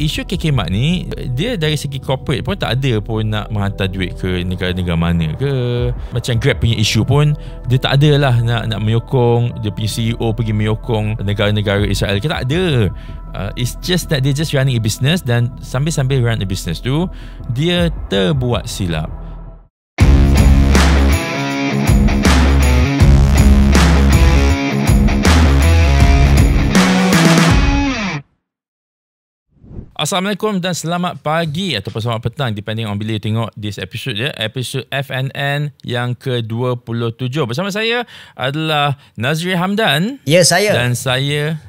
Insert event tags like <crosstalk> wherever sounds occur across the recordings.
isu kekemat ni dia dari segi corporate pun tak ada pun nak menghantar duit ke negara-negara mana ke macam Grab punya isu pun dia tak ada lah nak, nak menyokong dia punya CEO pergi menyokong negara-negara Israel ke tak ada uh, it's just that they just running a business dan sambil-sambil run a business tu dia terbuat silap Assalamualaikum dan selamat pagi ataupun selamat petang depending on bila tengok this episode ya. Episode FNN yang ke-27. Bersama saya adalah Nazri Hamdan. Ya, yes, saya. Dan saya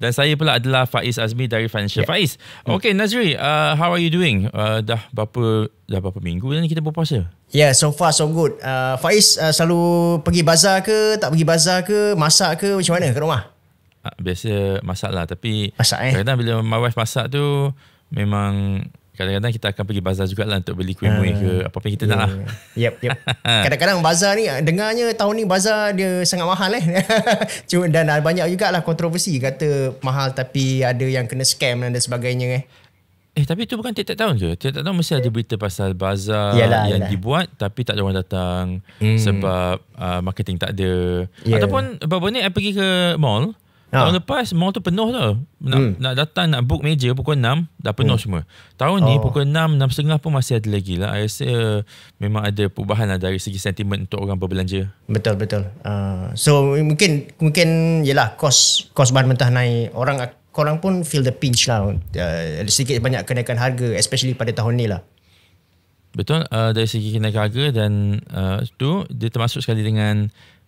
dan saya pula adalah Faiz Azmi dari Financial yeah. Faiz. Okay, hmm. Nazri, uh, how are you doing? Uh, dah berapa dah berapa minggu dah ni kita berpuasa? Yeah, so far so good. Uh, Faiz uh, selalu pergi bazar ke, tak pergi bazar ke, masak ke, macam mana ke rumah? Ah, biasa masak lah tapi masak, eh? kadang-kadang bila my wife masak tu memang kadang-kadang kita akan pergi bazar juga lah untuk beli kuih muih uh, ah. ke apa pun kita yeah. nak ya, lah. Ya, ya. Yep, yep. <laughs> kadang-kadang bazar ni dengarnya tahun ni bazar dia sangat mahal eh. <laughs> Cuma dan banyak juga lah kontroversi kata mahal tapi ada yang kena scam dan sebagainya eh. Eh tapi tu bukan tiap-tiap tahun ke? Tiap-tiap tahun mesti ada berita pasal bazar yalah, yang yalah. dibuat tapi tak ada orang datang hmm. sebab uh, marketing tak ada. Yeah. Ataupun baru-baru ni I pergi ke mall. Ha. Tahun lepas mall tu penuh tau. Nak, hmm. nak datang nak book meja pukul 6 dah penuh hmm. semua. Tahun ni oh. pukul 6 6.30 pun masih ada lagi lah. I rasa uh, memang ada perubahan lah dari segi sentimen untuk orang berbelanja. Betul betul. Uh, so mungkin mungkin yalah kos kos bahan mentah naik orang korang pun feel the pinch lah. Uh, ada sikit banyak kenaikan harga especially pada tahun ni lah. Betul uh, dari segi kenaikan harga dan uh, tu dia termasuk sekali dengan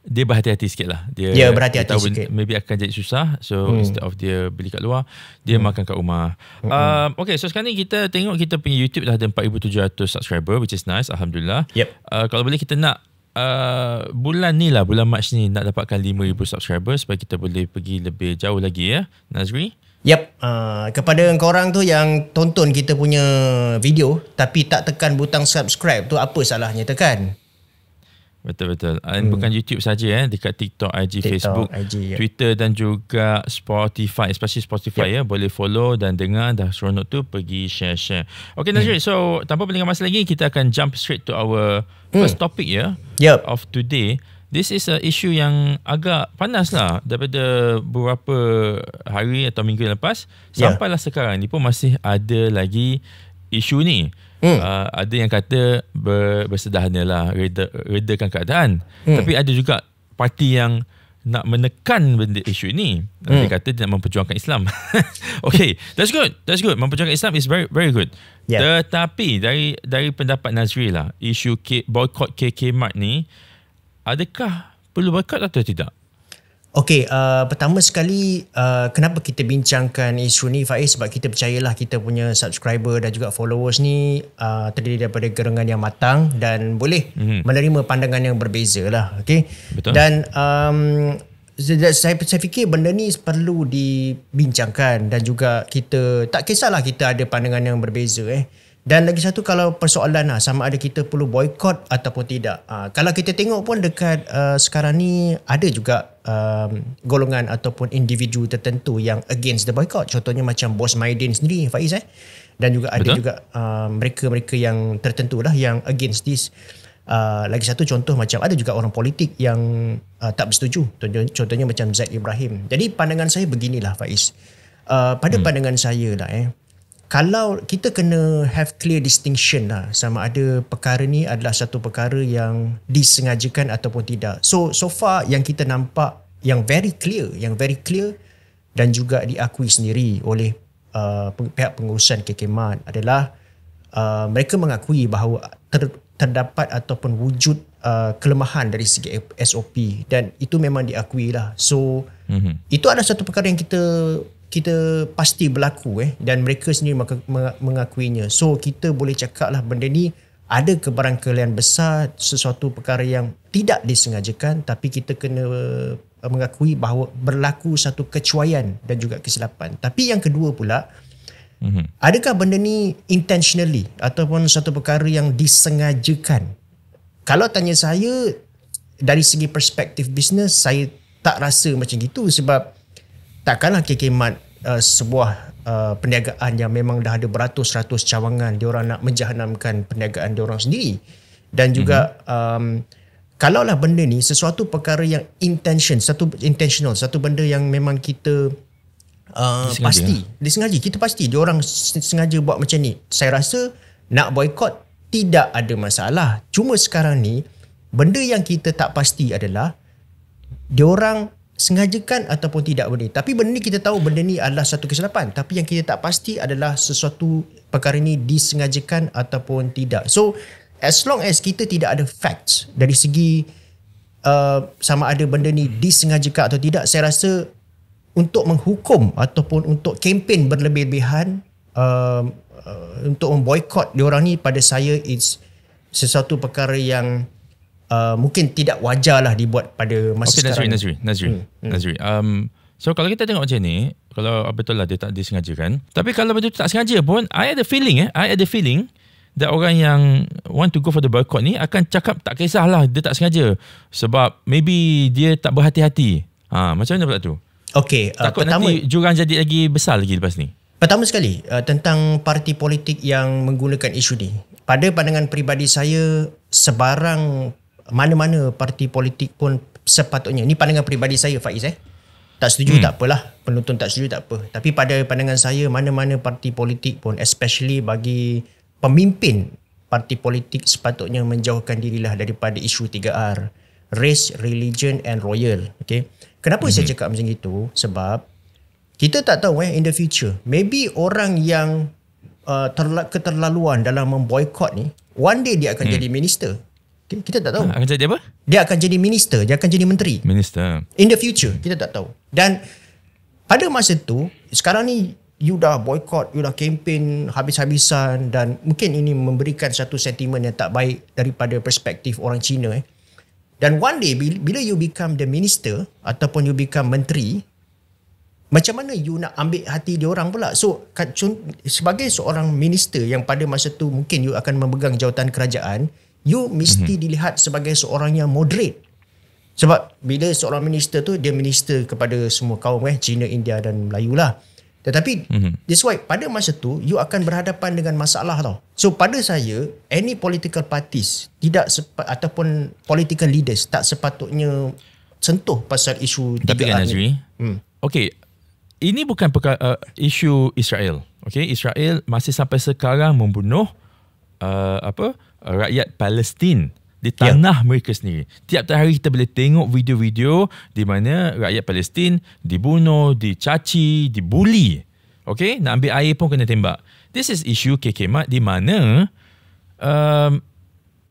dia berhati-hati sikit lah. Dia, dia ya, berhati-hati dia tahu sikit. Maybe akan jadi susah. So hmm. instead of dia beli kat luar, dia hmm. makan kat rumah. Hmm. Uh, okay, so sekarang ni kita tengok kita punya YouTube dah ada 4,700 subscriber which is nice. Alhamdulillah. Yep. Uh, kalau boleh kita nak uh, bulan ni lah, bulan Mac ni nak dapatkan 5,000 subscriber supaya kita boleh pergi lebih jauh lagi ya. Nazri? Yep. Uh, kepada orang tu yang tonton kita punya video tapi tak tekan butang subscribe tu apa salahnya tekan? Betul betul. Dan hmm. bukan YouTube saja eh dekat TikTok, IG, TikTok, Facebook, IG, yeah. Twitter dan juga Spotify, especially Spotify yep. Ya. ya boleh follow dan dengar dah seronok tu pergi share-share. Okay Nazri, hmm. so tanpa berlengah masa lagi kita akan jump straight to our hmm. first topic ya yep. of today. This is a issue yang agak panas lah daripada beberapa hari atau minggu lepas ya. sampailah sekarang ni pun masih ada lagi isu ni. Hmm. Uh, ada yang kata ber, lah reda, redakan keadaan. Hmm. Tapi ada juga parti yang nak menekan benda isu ini. Hmm. Dia kata dia nak memperjuangkan Islam. <laughs> okay, that's good. That's good. Memperjuangkan Islam is very very good. Yeah. Tetapi dari dari pendapat Nazri lah, isu boycott KK Mart ni, adakah perlu boycott atau tidak? Okey, uh, pertama sekali uh, kenapa kita bincangkan isu ni Faiz sebab kita percayalah kita punya subscriber dan juga followers ni uh, terdiri daripada gerangan yang matang dan boleh mm-hmm. menerima pandangan yang berbeza lah. Okay? Betul. Dan um, saya, saya fikir benda ni perlu dibincangkan dan juga kita tak kisahlah kita ada pandangan yang berbeza eh. Dan lagi satu kalau persoalan lah sama ada kita perlu boykot ataupun tidak. Uh, kalau kita tengok pun dekat uh, sekarang ni ada juga um, golongan ataupun individu tertentu yang against the boycott. Contohnya macam Bos Maidin sendiri Faiz eh. Dan juga ada juga uh, mereka-mereka yang tertentu lah yang against this. Uh, lagi satu contoh macam ada juga orang politik yang uh, tak bersetuju. Contohnya, contohnya macam Zaid Ibrahim. Jadi pandangan saya beginilah Faiz. Uh, pada hmm. pandangan saya lah eh kalau kita kena have clear distinction lah sama ada perkara ni adalah satu perkara yang disengajakan ataupun tidak. So so far yang kita nampak yang very clear, yang very clear dan juga diakui sendiri oleh uh, pihak pengurusan KKMAT adalah uh, mereka mengakui bahawa ter, terdapat ataupun wujud uh, kelemahan dari segi SOP dan itu memang diakui lah. So mm-hmm. itu adalah satu perkara yang kita kita pasti berlaku eh dan mereka sendiri mengakuinya. So kita boleh cakaplah benda ni ada kebarangkalian besar sesuatu perkara yang tidak disengajakan tapi kita kena eh, mengakui bahawa berlaku satu kecuaian dan juga kesilapan. Tapi yang kedua pula mhm. Adakah benda ni intentionally ataupun satu perkara yang disengajakan? Kalau tanya saya dari segi perspektif bisnes saya tak rasa macam gitu sebab takkanlah KK Mart uh, sebuah uh, perniagaan yang memang dah ada beratus-ratus cawangan orang nak menjahanamkan perniagaan orang sendiri dan juga mm-hmm. um, kalaulah benda ni sesuatu perkara yang intention satu intentional satu benda yang memang kita uh, disengaja. pasti disengaja kita pasti dia orang sengaja buat macam ni saya rasa nak boycott tidak ada masalah cuma sekarang ni benda yang kita tak pasti adalah dia orang sengajakan ataupun tidak benda ni. Tapi benda ni kita tahu benda ni adalah satu kesilapan. Tapi yang kita tak pasti adalah sesuatu perkara ni disengajakan ataupun tidak. So, as long as kita tidak ada facts dari segi uh, sama ada benda ni disengajakan atau tidak, saya rasa untuk menghukum ataupun untuk kempen berlebih-lebihan uh, uh, untuk memboikot diorang ni pada saya is sesuatu perkara yang uh, mungkin tidak wajar lah dibuat pada masa okay, sekarang. Nazri, Nazri, Nazri. Hmm, hmm. Nazri. Um, so kalau kita tengok macam ni, kalau ah, betul lah dia tak disengaja kan. Tapi kalau betul tak sengaja pun, I had a feeling eh, I had a feeling that orang yang want to go for the boycott ni akan cakap tak kisahlah dia tak sengaja. Sebab maybe dia tak berhati-hati. Ha, macam mana pula tu? Okay, uh, Takut pertama, nanti jurang jadi lagi besar lagi lepas ni. Pertama sekali, uh, tentang parti politik yang menggunakan isu ni. Pada pandangan peribadi saya, sebarang mana-mana parti politik pun sepatutnya. Ini pandangan peribadi saya Faiz eh. Tak setuju hmm. tak apalah. Penonton tak setuju tak apa. Tapi pada pandangan saya mana-mana parti politik pun especially bagi pemimpin parti politik sepatutnya menjauhkan dirilah daripada isu 3R. Race, religion and royal. Okay. Kenapa hmm. saya cakap macam itu? Sebab kita tak tahu eh in the future. Maybe orang yang uh, terla- keterlaluan dalam memboikot ni one day dia akan hmm. jadi minister kita tak tahu. Ha, akan jadi apa? Dia akan jadi minister, dia akan jadi menteri. Minister. In the future, kita tak tahu. Dan pada masa tu, sekarang ni you dah boycott, you dah campaign habis-habisan dan mungkin ini memberikan satu sentimen yang tak baik daripada perspektif orang Cina eh. Dan one day bila you become the minister ataupun you become menteri, macam mana you nak ambil hati dia orang pula? So sebagai seorang minister yang pada masa tu mungkin you akan memegang jawatan kerajaan, you mesti mm-hmm. dilihat sebagai seorang yang moderate sebab bila seorang minister tu dia minister kepada semua kaum eh Cina India dan Melayu lah tetapi mm-hmm. that's why pada masa tu you akan berhadapan dengan masalah tau so pada saya any political parties tidak sepa, ataupun political leaders tak sepatutnya sentuh pasal isu tapi kan Azri hmm. Okay, ini bukan peka, uh, isu Israel. Okay, Israel masih sampai sekarang membunuh uh, apa rakyat Palestin di tanah ya. mereka sendiri. Tiap-tiap hari kita boleh tengok video-video di mana rakyat Palestin dibunuh, dicaci, dibuli. Okay, nak ambil air pun kena tembak. This is issue KK Mat di mana um,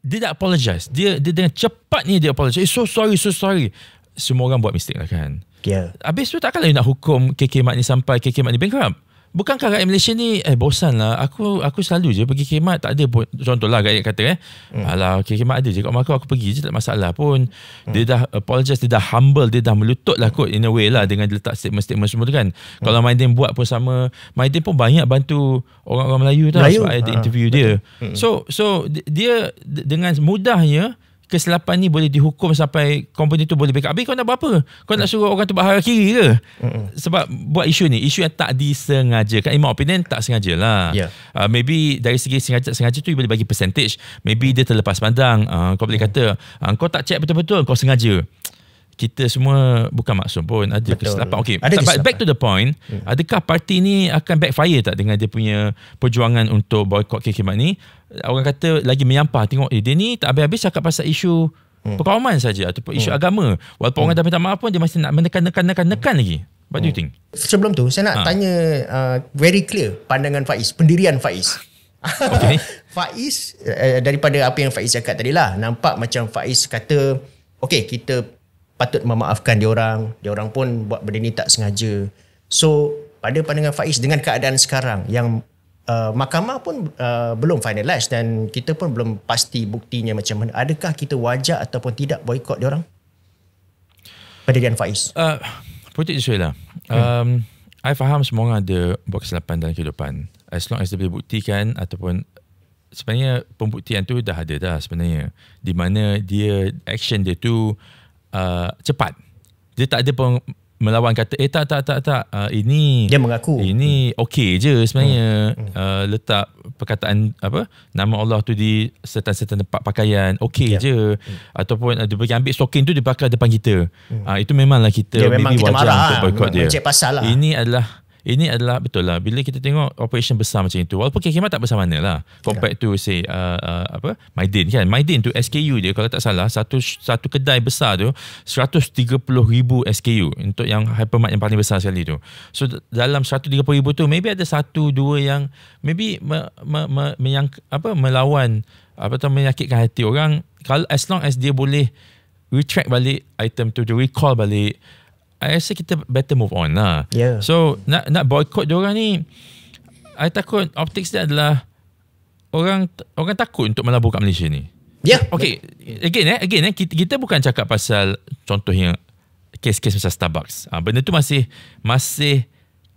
dia tak apologize. Dia, dia dengan cepat ni dia apologize. Eh, so sorry, so sorry. Semua orang buat mistake lah kan. Ya. Habis tu takkan lah nak hukum KK Mat ni sampai KK Mat ni bankrupt. Bukan rakyat Malaysia ni eh bosan lah. Aku aku selalu je pergi khemat tak ada pun. Contohlah gaya kata eh. Hmm. Alah okay, khemat ada je. Kat rumah aku, pergi je tak masalah pun. Hmm. Dia dah apologize, dia dah humble, dia dah melutut lah kot in a way lah dengan dia letak statement-statement semua tu kan. Hmm. Kalau Maidin buat pun sama. Maidin pun banyak bantu orang-orang Melayu tau. Melayu. Sebab ada ah, ha. interview dia. Hmm. So so dia dengan mudahnya kesilapan ni boleh dihukum sampai company tu boleh backup. Habis kau nak buat apa? Kau nak hmm. suruh orang tu buat hara kiri ke? Sebab buat isu ni, isu yang tak disengaja. Kan in opinion tak sengaja lah. Yeah. Ya. Uh, maybe dari segi sengaja sengaja tu you boleh bagi percentage. Maybe dia terlepas pandang. Uh, kau boleh hmm. kata, uh, kau tak check betul-betul, kau sengaja kita semua bukan maksud pun ada kesilapan. Okey, ada kesilapan. back to the point, hmm. adakah parti ni akan backfire tak dengan dia punya perjuangan untuk boycott KK Mat ni? Orang kata lagi menyampah tengok eh, dia ni tak habis-habis cakap pasal isu hmm. perkawaman saja ataupun isu hmm. agama. Walaupun hmm. orang dah minta maaf pun dia masih nak menekan-nekan-nekan-nekan lagi. What do you hmm. think? Sebelum tu saya nak ha. tanya uh, very clear pandangan Faiz, pendirian Faiz. Okay. <laughs> Faiz eh, eh, daripada apa yang Faiz cakap tadi lah nampak macam Faiz kata okey kita patut memaafkan dia orang. Dia orang pun buat benda ni tak sengaja. So, pada pandangan Faiz dengan keadaan sekarang yang uh, mahkamah pun uh, belum finalize dan kita pun belum pasti buktinya macam mana. Adakah kita wajar ataupun tidak boykot dia orang? Pada Pandangan Faiz. Uh, put it this way lah. Hmm. Um, I faham semua orang ada buat kesilapan dalam kehidupan. As long as dia boleh buktikan ataupun sebenarnya pembuktian tu dah ada dah sebenarnya di mana dia action dia tu Uh, cepat. Dia tak ada pun melawan kata eh tak tak tak tak uh, ini dia mengaku ini okey je sebenarnya hmm. Hmm. Uh, letak perkataan apa nama Allah tu di setan-setan tempat pakaian okey yeah. je hmm. ataupun uh, dia pergi ambil stocking tu dia pakai depan kita hmm. uh, itu memanglah kita yeah, memang kita marah untuk lah. dia. lah ini adalah ini adalah betul lah bila kita tengok operation besar macam itu walaupun KKMA tak besar mana lah compared yeah. to say uh, uh, apa Maidin kan Maidin tu SKU dia kalau tak salah satu satu kedai besar tu ribu SKU untuk yang hypermart yang paling besar sekali tu so dalam ribu tu maybe ada satu dua yang maybe me, me, me, me, yang, apa melawan apa tu menyakitkan hati orang kalau as long as dia boleh retract balik item tu dia recall balik I rasa kita better move on lah. Yeah. So nak nak boycott dia orang ni I takut optics dia adalah orang orang takut untuk melabur kat Malaysia ni. Ya. Yeah. Okay. Yeah. Again eh again eh kita, kita bukan cakap pasal contoh yang kes-kes macam Starbucks. Ah ha, benda tu masih masih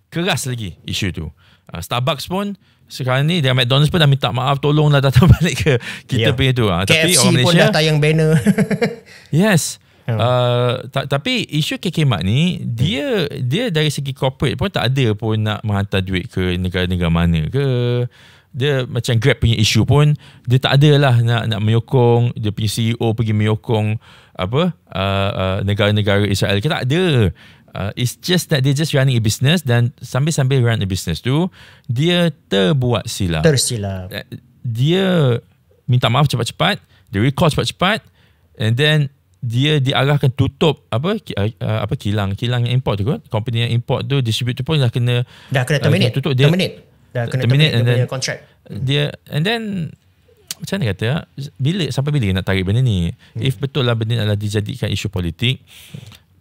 keras lagi isu tu. Ha, Starbucks pun sekarang ni dia McDonald's pun dah minta maaf tolonglah datang <laughs> balik ke kita yeah. punya tu. Ha. Ah, KFC Tapi orang Malaysia pun dah tayang banner. <laughs> yes. Yeah. Ya. Uh, tapi isu KK Mart ni dia dia dari segi corporate pun tak ada pun nak menghantar duit ke negara-negara mana ke. Dia macam Grab punya isu pun dia tak ada lah nak nak menyokong dia punya CEO pergi menyokong apa uh, uh, negara-negara Israel kita tak ada. Uh, it's just that they just running a business dan sambil-sambil run a business tu dia terbuat silap. Tersilap. Eh, dia minta maaf cepat-cepat, dia recall cepat-cepat and then dia diarahkan tutup apa uh, uh, apa kilang kilang yang import tu kan? company yang import tu distributor pun dah kena dah kena uh, terminate uh, tutup dia terminate dah kena terminate, terminate dia contract dia and then macam mana kata bila sampai bila nak tarik benda ni hmm. if betul lah benda ni adalah dijadikan isu politik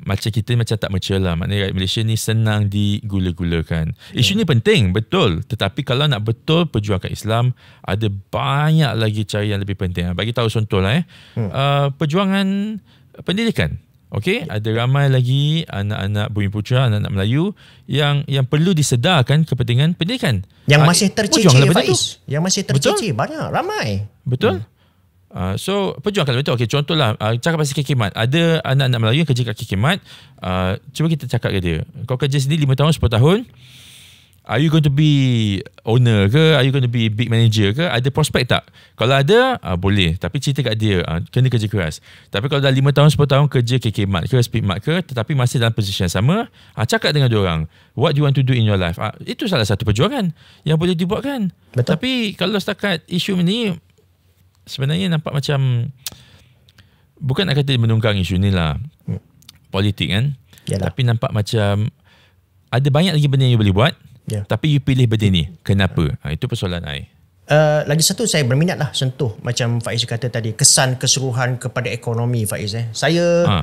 macam kita macam tak mature lah. Maknanya rakyat Malaysia ni senang digula-gulakan. Isu ni penting, betul. Tetapi kalau nak betul perjuangkan Islam, ada banyak lagi cara yang lebih penting. Ah, bagi tahu contoh lah eh. Hmm. Uh, perjuangan pendidikan. Okay, ada ramai lagi anak-anak bumi putera, anak-anak Melayu yang yang perlu disedarkan kepentingan pendidikan. Yang ah, masih tercicir, Faiz. Yang masih tercicir, banyak, ramai. Betul. Hmm. Uh, so pejuang kalau betul Okay contohlah uh, cakap pasal kekimat ada anak-anak Melayu yang kerja kat kekimat uh, ah, cuba kita cakap ke dia kau kerja sini 5 tahun 10 tahun are you going to be owner ke are you going to be big manager ke ada prospek tak kalau ada uh, boleh tapi cerita kat dia uh, kena kerja keras tapi kalau dah 5 tahun 10 tahun kerja kekimat ke speedmart ke tetapi masih dalam posisi yang sama uh, cakap dengan orang what you want to do in your life uh, itu salah satu perjuangan yang boleh dibuat kan betul. tapi kalau setakat isu ni sebenarnya nampak macam bukan nak kata menunggang isu ni lah hmm. politik kan Yalah. tapi nampak macam ada banyak lagi benda yang you boleh buat yeah. tapi you pilih benda ni kenapa ha, itu persoalan I uh, lagi satu saya berminat lah sentuh macam Faiz kata tadi kesan keseruhan kepada ekonomi Faiz eh. saya ha.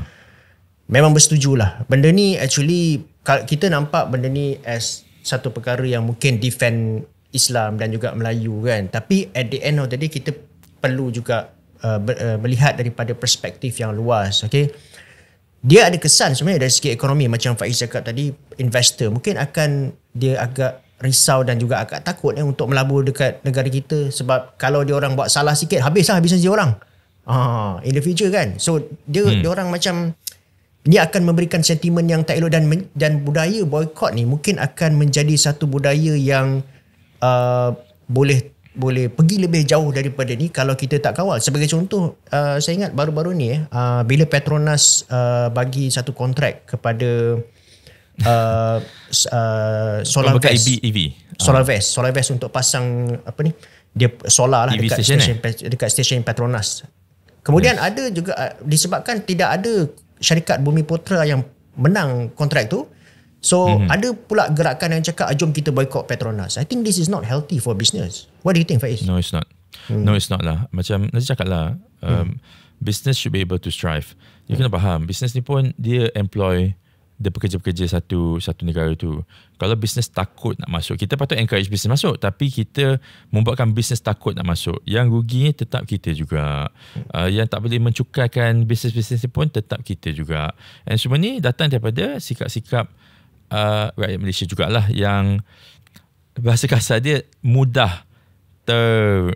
memang bersetuju lah benda ni actually kita nampak benda ni as satu perkara yang mungkin defend Islam dan juga Melayu kan tapi at the end of the day kita perlu juga uh, ber, uh, melihat daripada perspektif yang luas okay? dia ada kesan sebenarnya dari segi ekonomi macam Faiz cakap tadi investor mungkin akan dia agak risau dan juga agak takut eh, untuk melabur dekat negara kita sebab kalau dia orang buat salah sikit habislah habis lah dia orang ah in the future kan so dia hmm. dia orang macam ini akan memberikan sentimen yang tak elok dan dan budaya boycott ni mungkin akan menjadi satu budaya yang uh, boleh boleh pergi lebih jauh daripada ni kalau kita tak kawal. Sebagai contoh, uh, saya ingat baru-baru ni eh, uh, bila Petronas uh, bagi satu kontrak kepada uh, uh, Solarvest. EV, EV. Solarvest, ah. Solarvest untuk pasang apa ni? Dia solar lah EV dekat stesen station eh? dekat stesen Petronas. Kemudian yes. ada juga uh, disebabkan tidak ada syarikat Bumi Putra yang menang kontrak tu, So mm-hmm. ada pula gerakan yang cakap ah, jom kita boycott Petronas. I think this is not healthy for business. What do you think Faiz? No it's not. Mm. No it's not lah. Macam nanti cakap lah hmm. um, mm. business should be able to strive. You mm. kena faham business ni pun dia employ dia pekerja-pekerja satu satu negara tu. Kalau business takut nak masuk, kita patut encourage business masuk. Tapi kita membuatkan business takut nak masuk. Yang rugi tetap kita juga. Hmm. Uh, yang tak boleh mencukarkan business-business ni pun tetap kita juga. And semua ni datang daripada sikap-sikap uh, rakyat Malaysia jugalah yang bahasa kasar dia mudah ter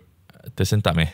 tersentak eh.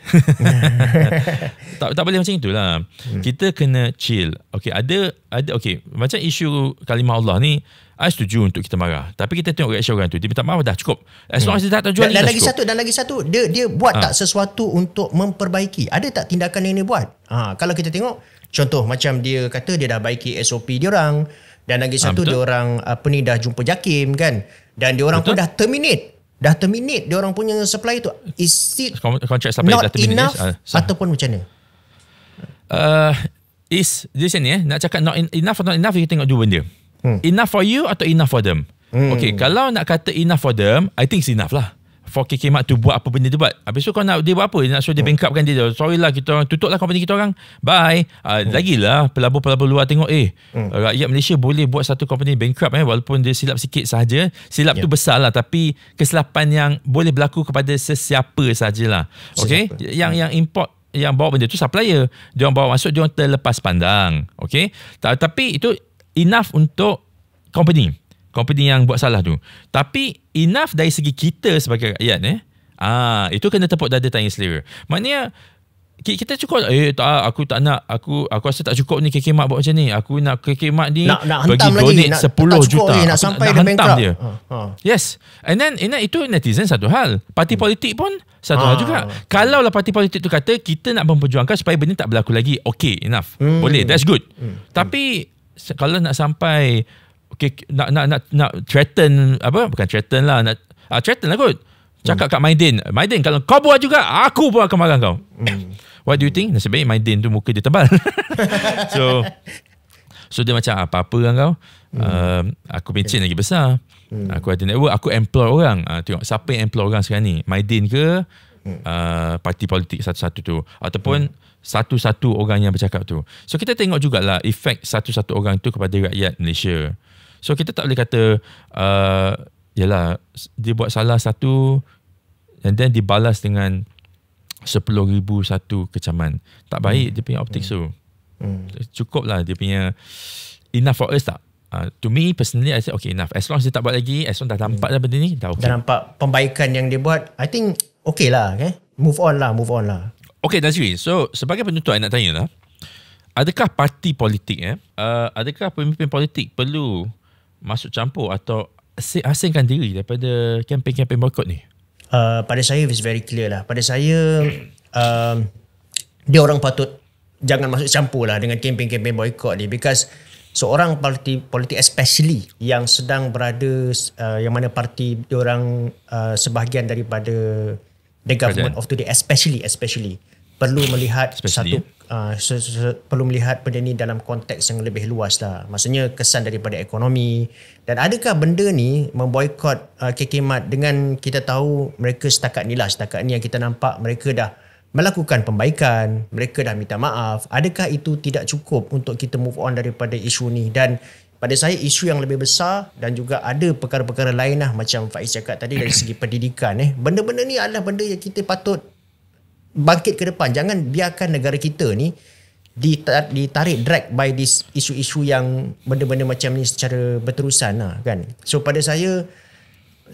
<laughs> tak tak boleh macam itulah. Hmm. Kita kena chill. Okey, ada ada okey, macam isu kalimah Allah ni I setuju untuk kita marah. Tapi kita tengok reaksi orang tu. Dia minta maaf dah cukup. As long hmm. as dia tak tahu jual, dan, lagi satu, dan lagi satu, dia dia buat ha. tak sesuatu untuk memperbaiki? Ada tak tindakan yang dia buat? Ha, kalau kita tengok, contoh macam dia kata dia dah baiki SOP dia orang. Dan lagi ah, satu ha, dia orang apa ni dah jumpa Jakim kan. Dan dia orang pun dah terminate dah terminate dia orang punya supply tu is it contract not enough uh, ataupun macam mana uh, is di sini eh nak cakap not enough atau not enough kita tengok dua benda hmm. enough for you atau enough for them hmm. okay kalau nak kata enough for them i think it's enough lah 4KK Mart tu buat apa benda dia buat. Habis tu kau nak dia buat apa? Dia nak suruh dia hmm. bankruptkan dia. Sorry lah kita orang tutuplah company kita orang. Bye. Uh, hmm. Lagilah pelabur-pelabur luar tengok eh hmm. rakyat Malaysia boleh buat satu company bankrupt eh walaupun dia silap sikit saja. Silap yeah. tu ya. lah. tapi kesilapan yang boleh berlaku kepada sesiapa sajalah. Okey? Yang hmm. yang import yang bawa benda tu supplier. Dia orang bawa masuk dia orang terlepas pandang. Okay, Tapi itu enough untuk company. Hmm company yang buat salah tu. Tapi enough dari segi kita sebagai rakyat eh. Ah, itu kena tepuk dada tanya selera. Maknanya kita cukup eh tak ah, aku tak nak aku aku rasa tak cukup ni KK buat macam ni. Aku nak KK ni nak, nak bagi donate lagi, 10 tak cukup juta. Lagi, nak aku sampai nak, nak hentam dia. Ha, ha. Yes. And then, and itu netizen satu hal. Parti hmm. politik pun satu ha. hal ah, juga. Kalau lah parti politik tu kata kita nak memperjuangkan supaya benda tak berlaku lagi. Okay, enough. Hmm. Boleh, that's good. Hmm. Tapi kalau nak sampai okay, nak nak nak nak threaten apa bukan threaten lah nak uh, threaten lah kot cakap hmm. kat Maidin Maidin kalau kau buat juga aku pun akan marah kau hmm. <coughs> what do you think nasib baik Maidin tu muka dia tebal <laughs> so so dia macam ah, apa-apa kan kau hmm. uh, aku pencin okay. lagi besar hmm. aku ada network aku employ orang uh, tengok siapa yang employ orang sekarang ni Maidin ke Uh, parti politik satu-satu tu ataupun hmm. satu-satu orang yang bercakap tu. So kita tengok jugalah efek satu-satu orang tu kepada rakyat Malaysia. Hmm. So kita tak boleh kata uh, yalah dia buat salah satu and then dibalas dengan 10,000 satu kecaman. Tak baik mm. dia punya optik mm. so. Mm. Eh, Cukup dia punya enough for us tak? Uh, to me personally I said okay enough. As long as dia tak buat lagi, as long as dah nampak mm. dah benda ni, dah okay. Dah nampak pembaikan yang dia buat, I think okay lah. Okay? Eh. Move on lah, move on lah. Okay Nazri, so sebagai penutup I nak tanya lah. Adakah parti politik eh? Uh, adakah pemimpin politik perlu masuk campur atau asingkan diri daripada kempen-kempen boykot ni? Uh, pada saya it's very clear lah. Pada saya uh, dia orang patut jangan masuk campur lah dengan kempen-kempen boykot ni because seorang parti politik especially yang sedang berada uh, yang mana parti dia orang uh, sebahagian daripada the government Kajian. of today especially especially uh, perlu melihat Especially. satu Uh, perlu melihat benda ni dalam konteks yang lebih luas lah. Maksudnya kesan daripada ekonomi dan adakah benda ni memboikot uh, ah, kekemat dengan kita tahu mereka setakat ni lah setakat ni yang kita nampak mereka dah melakukan pembaikan, mereka dah minta maaf. Adakah itu tidak cukup untuk kita move on daripada isu ni dan pada saya isu yang lebih besar dan juga ada perkara-perkara lain lah macam Faiz cakap tadi dari segi pendidikan eh. Benda-benda ni adalah benda yang kita patut bangkit ke depan jangan biarkan negara kita ni ditarik drag by this isu-isu yang benda-benda macam ni secara berterusan lah kan so pada saya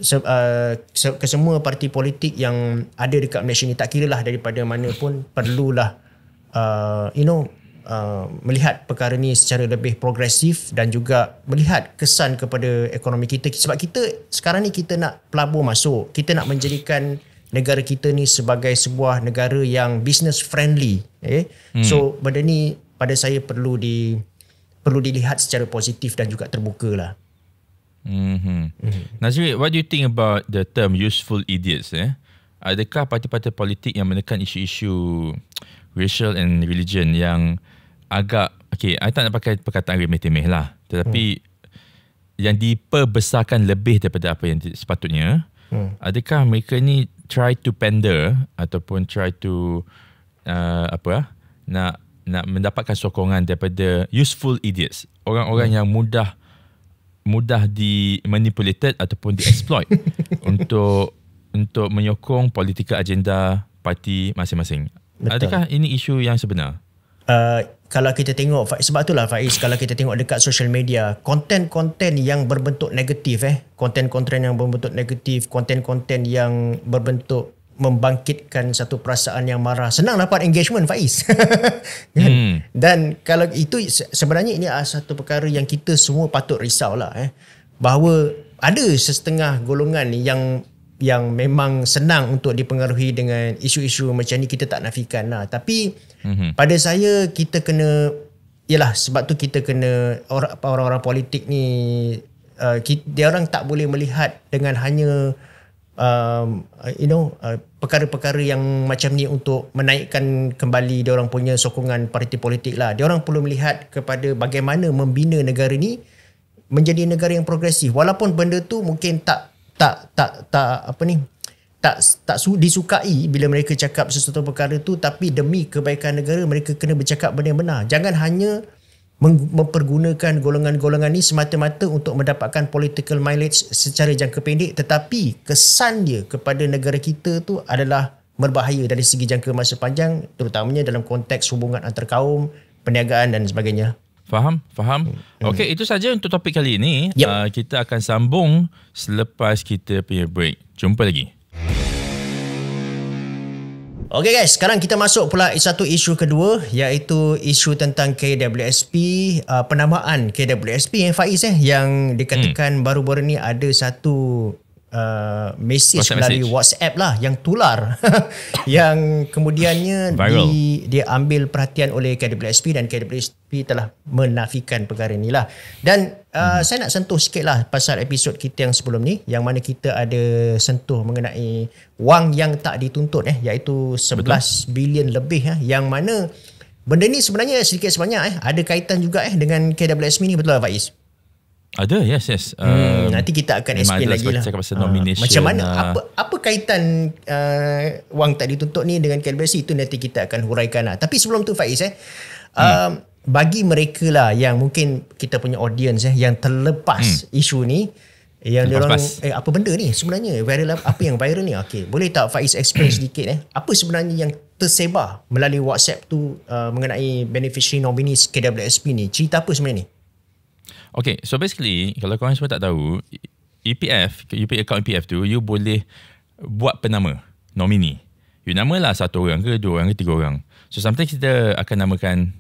se- uh, se- kesemua parti politik yang ada dekat Malaysia ni tak kira lah daripada mana pun perlulah uh, you know uh, melihat perkara ni secara lebih progresif dan juga melihat kesan kepada ekonomi kita sebab kita sekarang ni kita nak pelabur masuk kita nak menjadikan negara kita ni sebagai sebuah negara yang business friendly eh hmm. so benda ni pada saya perlu di perlu dilihat secara positif dan juga terbuka lah mm-hmm. mm-hmm. Nazri, what do you think about the term useful idiots eh adakah parti-parti politik yang menekan isu-isu racial and religion yang agak okay saya tak nak pakai perkataan remeh-temeh lah tetapi hmm yang diperbesarkan lebih daripada apa yang sepatutnya hmm. adakah mereka ni try to pander ataupun try to uh, apa ah, nak nak mendapatkan sokongan daripada useful idiots orang-orang hmm. yang mudah mudah di manipulated ataupun di exploit <laughs> untuk untuk menyokong political agenda parti masing-masing. Adakah ini isu yang sebenar? Uh, kalau kita tengok sebab itulah Faiz kalau kita tengok dekat social media konten-konten yang berbentuk negatif eh konten-konten yang berbentuk negatif konten-konten yang berbentuk membangkitkan satu perasaan yang marah senang dapat engagement Faiz <laughs> kan? hmm. dan kalau itu sebenarnya ini adalah satu perkara yang kita semua patut risau lah, eh bahawa ada sesetengah golongan yang yang memang senang untuk dipengaruhi dengan isu-isu macam ni kita tak nafikan lah tapi mm-hmm. pada saya kita kena yalah sebab tu kita kena orang-orang politik ni uh, dia orang tak boleh melihat dengan hanya um, uh, you know uh, perkara-perkara yang macam ni untuk menaikkan kembali dia orang punya sokongan parti politik lah dia orang perlu melihat kepada bagaimana membina negara ni menjadi negara yang progresif walaupun benda tu mungkin tak tak tak tak apa ni tak tak disukai bila mereka cakap sesuatu perkara tu tapi demi kebaikan negara mereka kena bercakap benda yang benar jangan hanya mempergunakan golongan-golongan ni semata-mata untuk mendapatkan political mileage secara jangka pendek tetapi kesan dia kepada negara kita tu adalah berbahaya dari segi jangka masa panjang terutamanya dalam konteks hubungan antar kaum perniagaan dan sebagainya Faham? Faham? Hmm. Hmm. Okey, itu saja untuk topik kali ini. Yep. Uh, kita akan sambung selepas kita punya break. Jumpa lagi. Okey guys, sekarang kita masuk pula satu isu kedua iaitu isu tentang KWSP, uh, ah, penamaan KWSP yang eh, Faiz eh yang dikatakan hmm. baru-baru ni ada satu uh, message WhatsApp melalui message. WhatsApp lah yang tular <laughs> yang kemudiannya Viral. di dia ambil perhatian oleh KWSP dan KWSP telah menafikan perkara inilah dan uh, hmm. saya nak sentuh lah pasal episod kita yang sebelum ni yang mana kita ada sentuh mengenai wang yang tak dituntut eh iaitu 11 Betul. bilion lebih eh yang mana Benda ni sebenarnya sedikit sebanyak eh ada kaitan juga eh dengan KWSP ni betul tak Faiz? Ada, yes, yes. Hmm, um, nanti kita akan explain lagi lah. Cakap pasal Uh, macam mana, uh, apa apa kaitan uh, wang tak dituntut ni dengan kalibrasi, itu nanti kita akan huraikan lah. Tapi sebelum tu Faiz eh, hmm. um, bagi mereka lah yang mungkin kita punya audience eh, yang terlepas hmm. isu ni, yang dia orang eh apa benda ni sebenarnya viral apa yang viral ni Okay, boleh tak Faiz explain <coughs> sedikit eh apa sebenarnya yang tersebar melalui WhatsApp tu uh, mengenai beneficiary nominis KWSP ni cerita apa sebenarnya ni Okay, so basically, kalau korang semua tak tahu, EPF, you e pay account EPF tu, you boleh buat penama, nomini. You namalah satu orang ke, dua orang ke, tiga orang. So, sometimes kita akan namakan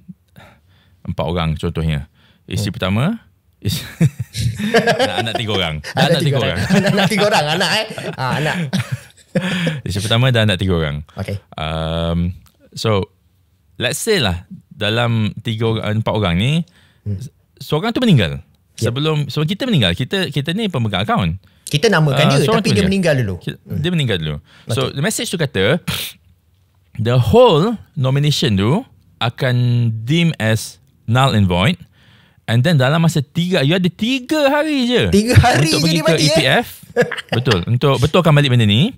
empat orang contohnya. Isteri hmm. pertama, <laughs> anak, anak tiga orang. Anak, anak tiga, tiga orang. orang. anak, tiga orang, anak eh. Ha, anak. <laughs> Isteri pertama dan anak tiga orang. Okay. Um, so, let's say lah, dalam tiga orang, empat orang ni, hmm seorang tu meninggal. Ya. Sebelum yep. kita meninggal, kita kita ni pemegang akaun. Kita namakan uh, dia tapi dia meninggal. meninggal dulu. Dia hmm. meninggal dulu. So okay. the message tu kata <coughs> the whole nomination tu akan deem as null and void and then dalam masa tiga you ada tiga hari je. Tiga hari untuk pergi ke mati, ETF. Eh? E <laughs> Betul. Untuk betulkan balik benda ni.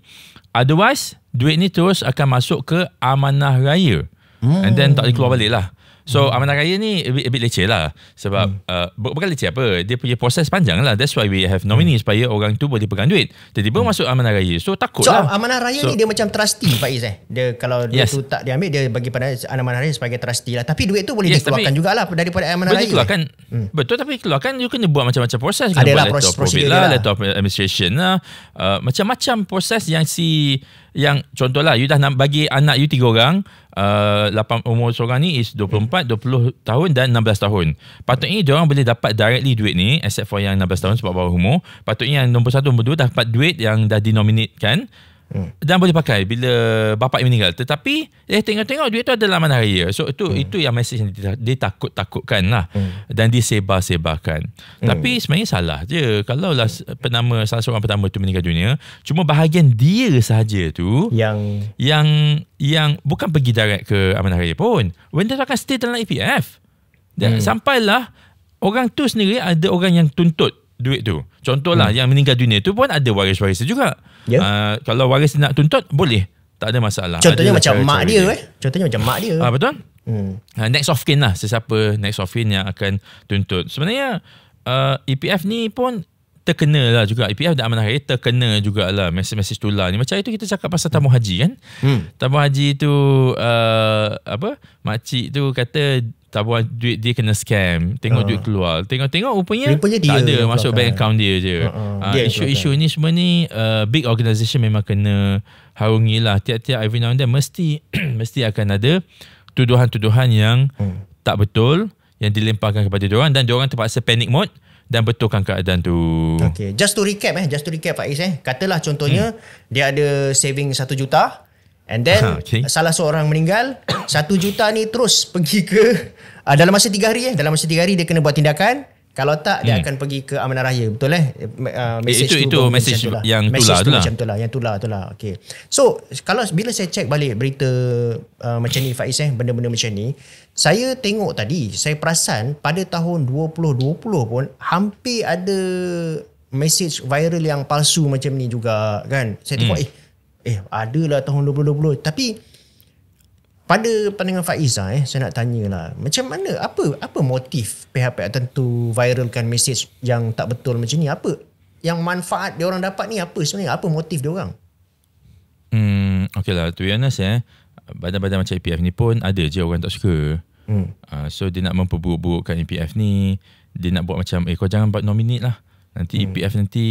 Otherwise duit ni terus akan masuk ke amanah raya. Hmm. And then tak boleh keluar balik lah. So hmm. Amanah Raya ni a bit, a bit leceh lah Sebab hmm. uh, Bukan leceh apa Dia punya proses panjang lah That's why we have nominee hmm. Supaya orang tu boleh pegang duit tiba hmm. masuk Amanah Raya So takut so, lah So Amanah Raya so, ni dia macam trustee Faiz eh Dia kalau dia yes. tu tak diambil Dia bagi pada Amanah Raya sebagai trustee lah Tapi duit tu boleh yes, dikeluarkan tapi, jugalah Daripada Amanah Raya Betul eh. hmm. Betul tapi keluarkan You kena buat macam-macam proses Ada lah proses prosedur lah, Letter of administration lah uh, Macam-macam proses yang si Yang contohlah You dah bagi anak you tiga orang uh, umur seorang ni is 24, 20 tahun dan 16 tahun. Patutnya dia orang boleh dapat directly duit ni except for yang 16 tahun sebab bawah umur. Patutnya yang nombor 1 nombor 2 dapat duit yang dah dinominate kan. Hmm. Dan boleh pakai bila bapak meninggal. Tetapi eh tengok-tengok duit tu ada dalam mana raya. So itu hmm. itu yang message yang dia, dia takut-takutkan lah. Hmm. Dan disebar-sebarkan. Hmm. Tapi sebenarnya salah je. Kalau lah penama salah seorang pertama tu meninggal dunia. Cuma bahagian dia sahaja tu. Yang. Yang yang bukan pergi direct ke amanah raya pun. Wanda tu akan stay dalam EPF. hmm. sampailah orang tu sendiri ada orang yang tuntut duit tu. Contohlah hmm. yang meninggal dunia tu pun ada waris-waris juga. Yeah. Ya. Uh, kalau waris nak tuntut boleh. Tak ada masalah. Contohnya Adalah macam mak dia, dia eh. Contohnya macam mak dia. Ah betul? Hmm. Uh, ha, next of kin lah sesiapa next of kin yang akan tuntut. Sebenarnya uh, ah, EPF ni pun terkena lah juga. EPF dah amanah hari terkena jugalah mesej-mesej tular ni. Macam itu kita cakap pasal tamu haji kan. Hmm. Tamu haji tu uh, apa? Makcik tu kata tak buat duit dia kena scam tengok uh. duit keluar tengok tengok rupanya, rupanya dia tak ada dia masuk bank kan? account dia je ah, ah. isu-isu uh-uh. uh, ni semua ni uh, big organisation memang kena harungi lah tiap-tiap every now and then mesti <clears throat> mesti akan ada tuduhan-tuduhan yang hmm. tak betul yang dilemparkan kepada diorang dan diorang terpaksa panic mode dan betulkan keadaan tu okay. just to recap eh just to recap Faiz eh katalah contohnya hmm. dia ada saving 1 juta And then okay. salah seorang meninggal, <coughs> satu juta ni terus pergi ke uh, dalam masa tiga hari eh, dalam masa tiga hari dia kena buat tindakan. Kalau tak dia hmm. akan pergi ke Amanah Raya, betul eh? Uh, message eh, itu, tu itu message macam itulah. yang tulah tu lah. Macam itulah, yang tulah itulah. Okay. So, kalau bila saya check balik berita uh, macam ni Faiz eh, benda-benda macam ni, saya tengok tadi, saya perasan pada tahun 2020 pun hampir ada message viral yang palsu macam ni juga kan. Saya tengok hmm. eh Eh ada lah tahun 2020 Tapi Pada pandangan Faiza, eh Saya nak tanya lah Macam mana Apa apa motif pihak tentu Viralkan mesej Yang tak betul macam ni Apa Yang manfaat dia orang dapat ni Apa sebenarnya Apa motif dia orang Hmm, okay lah To be honest eh Badan-badan macam EPF ni pun Ada je orang tak suka hmm. Uh, so dia nak memperburuk-burukkan EPF ni Dia nak buat macam Eh kau jangan buat nominate lah Nanti hmm. EPF nanti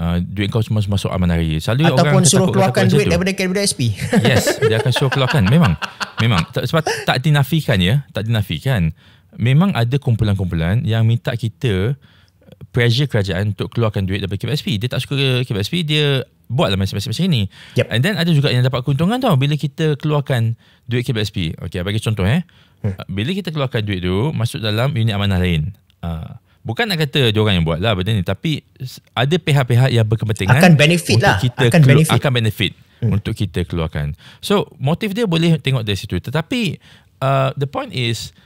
Uh, duit kau cuma masuk aman hari. Selalu Ataupun suruh keluarkan duit daripada daripada SP. <laughs> Yes, dia akan suruh keluarkan. Memang, memang. Sebab tak dinafikan ya, tak dinafikan. Memang ada kumpulan-kumpulan yang minta kita pressure kerajaan untuk keluarkan duit daripada KPSP. Dia tak suka KPSP, dia buatlah macam-macam macam ini. Yep. And then ada juga yang dapat keuntungan tau bila kita keluarkan duit KPSP. Okay, bagi contoh eh. Hmm. Bila kita keluarkan duit tu, masuk dalam unit amanah lain. Uh, Bukan nak kata orang yang buat lah benda ni Tapi ada pihak-pihak yang berkepentingan Akan benefit lah kita akan, benefit. akan benefit hmm. untuk kita keluarkan So motif dia boleh tengok dari situ Tetapi uh, the point is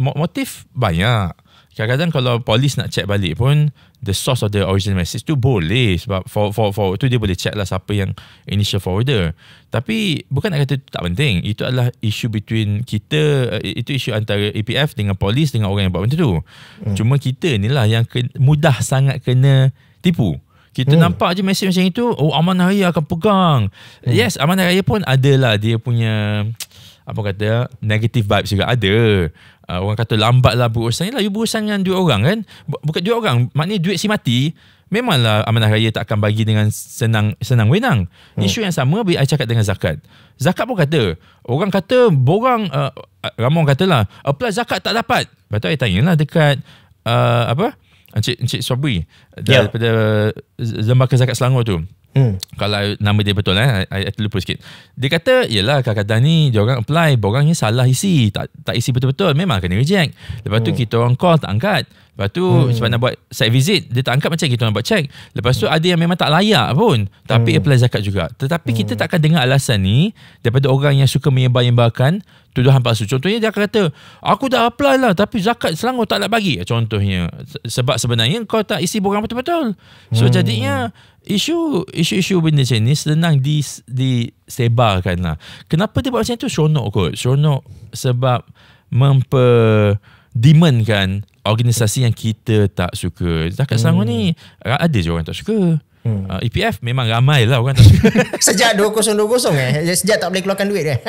Motif banyak Kadang-kadang kalau polis nak check balik pun the source of the original message tu boleh sebab for for for tu dia boleh check lah siapa yang initial forwarder tapi bukan nak kata itu tak penting itu adalah isu between kita eh, itu isu antara EPF dengan polis dengan orang yang buat benda tu hmm. cuma kita ni lah yang mudah sangat kena tipu kita hmm. nampak je message macam itu oh amanah raya akan pegang hmm. yes amanah raya pun adalah dia punya apa kata negative vibes juga ada. Uh, orang kata lambatlah berurusan. Yalah, you berurusan dengan dua orang kan? Bukan dua orang. Maknanya duit si mati, memanglah amanah raya tak akan bagi dengan senang senang wenang. Hmm. Isu yang sama bila I cakap dengan zakat. Zakat pun kata, orang kata borang, uh, ah, ramai orang katalah, apply zakat tak dapat. Lepas tu I lah dekat, uh, apa? Encik, Encik Sobri, yeah. daripada Lembaga Zakat Selangor tu. Hmm. Kalau nama dia betul eh, I, I terlupa sikit. Dia kata, yelah kadang-kadang ni dia orang apply, borang ni salah isi, tak tak isi betul-betul, memang kena reject. Lepas hmm. tu kita orang call tak angkat. Lepas tu hmm. sebab nak buat site visit, dia tak angkat macam kita nak buat check. Lepas tu hmm. ada yang memang tak layak pun, tapi hmm. apply zakat juga. Tetapi hmm. kita tak akan dengar alasan ni daripada orang yang suka menyebar-nyebarkan tuduhan palsu. Contohnya dia akan kata, aku dah apply lah tapi zakat Selangor tak nak bagi. Contohnya, sebab sebenarnya kau tak isi borang betul-betul. So hmm. jadinya isu isu isu benda macam ni senang di disebarkan lah. Kenapa dia buat macam tu? Seronok kot. Seronok sebab memperdemonkan organisasi yang kita tak suka. Zakat hmm. Selangor ni ada je orang tak suka. Hmm. Uh, ah, EPF memang ramai lah orang tak suka. <laughs> Sejak 2020 eh? Sejak tak boleh keluarkan duit ke? Eh? <laughs>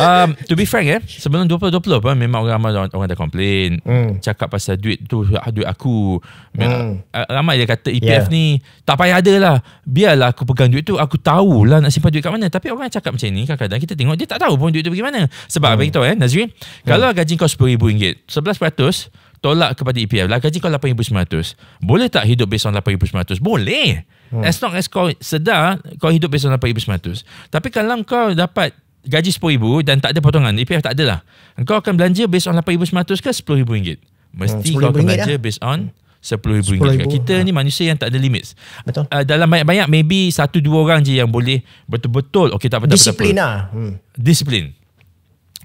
um, to be frank eh, sebelum 2020 pun memang orang ramai orang, orang dah complain mm. cakap pasal duit tu duit aku. mm. Ramai dia kata EPF yeah. ni tak payah ada lah. Biarlah aku pegang duit tu aku tahulah nak simpan duit kat mana. Tapi orang cakap macam ni kadang-kadang kita tengok dia tak tahu pun duit tu bagaimana. Sebab mm. apa hmm. kita tahu eh Nazrin, mm. kalau gaji kau RM10,000, 11% tolak kepada EPF lah gaji kau 8,900 boleh tak hidup based on 8,900 boleh hmm. as long as kau sedar kau hidup based on 8,900 tapi kalau kau dapat gaji RM10,000 dan tak ada potongan, EPF tak ada lah. Kau akan belanja based on RM8,100 ke RM10,000? Mesti hmm, kau akan belanja lah. based on RM10,000 juga. Kita ha. ni manusia yang tak ada limits. Betul. Uh, dalam banyak-banyak, maybe satu dua orang je yang boleh betul-betul, okay tak apa-apa. Disiplin lah. Hmm. Disiplin.